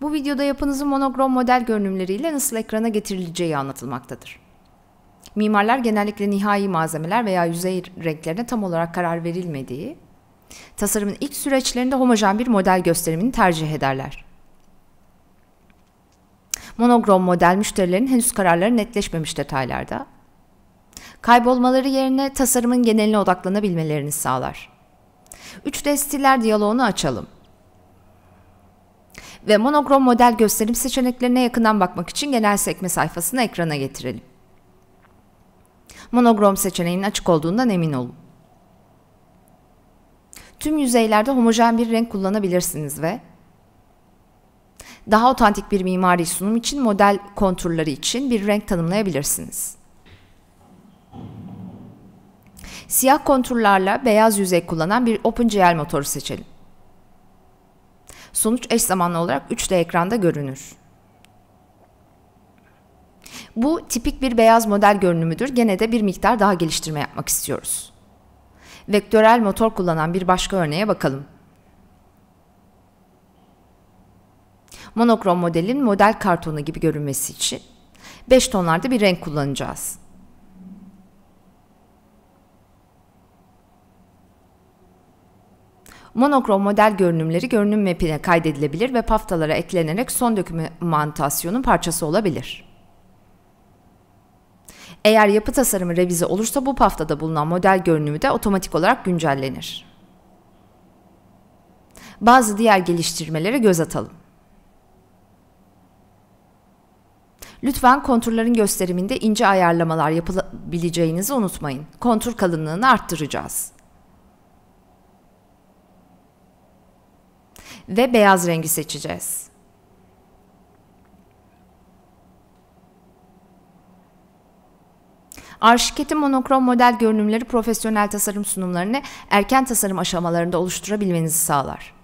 Bu videoda yapınızın monokrom model görünümleriyle nasıl ekrana getirileceği anlatılmaktadır. Mimarlar genellikle nihai malzemeler veya yüzey renklerine tam olarak karar verilmediği, tasarımın ilk süreçlerinde homojen bir model gösterimini tercih ederler. Monogram model müşterilerin henüz kararları netleşmemiş detaylarda. Kaybolmaları yerine tasarımın geneline odaklanabilmelerini sağlar. 3D stiller diyaloğunu açalım ve monokrom model gösterim seçeneklerine yakından bakmak için genel sekme sayfasını ekrana getirelim. Monokrom seçeneğinin açık olduğundan emin olun. Tüm yüzeylerde homojen bir renk kullanabilirsiniz ve daha otantik bir mimari sunum için model konturları için bir renk tanımlayabilirsiniz. Siyah konturlarla beyaz yüzey kullanan bir OpenGL motoru seçelim. Sonuç eş zamanlı olarak 3D ekranda görünür. Bu tipik bir beyaz model görünümüdür. Gene de bir miktar daha geliştirme yapmak istiyoruz. Vektörel motor kullanan bir başka örneğe bakalım. Monokrom modelin model kartonu gibi görünmesi için 5 tonlarda bir renk kullanacağız. Monokrom model görünümleri görünüm mapine kaydedilebilir ve paftalara eklenerek son dokümantasyonun parçası olabilir. Eğer yapı tasarımı revize olursa bu paftada bulunan model görünümü de otomatik olarak güncellenir. Bazı diğer geliştirmelere göz atalım. Lütfen konturların gösteriminde ince ayarlamalar yapabileceğinizi unutmayın. Kontur kalınlığını arttıracağız. ve beyaz rengi seçeceğiz. Arşiketin monokrom model görünümleri profesyonel tasarım sunumlarını erken tasarım aşamalarında oluşturabilmenizi sağlar.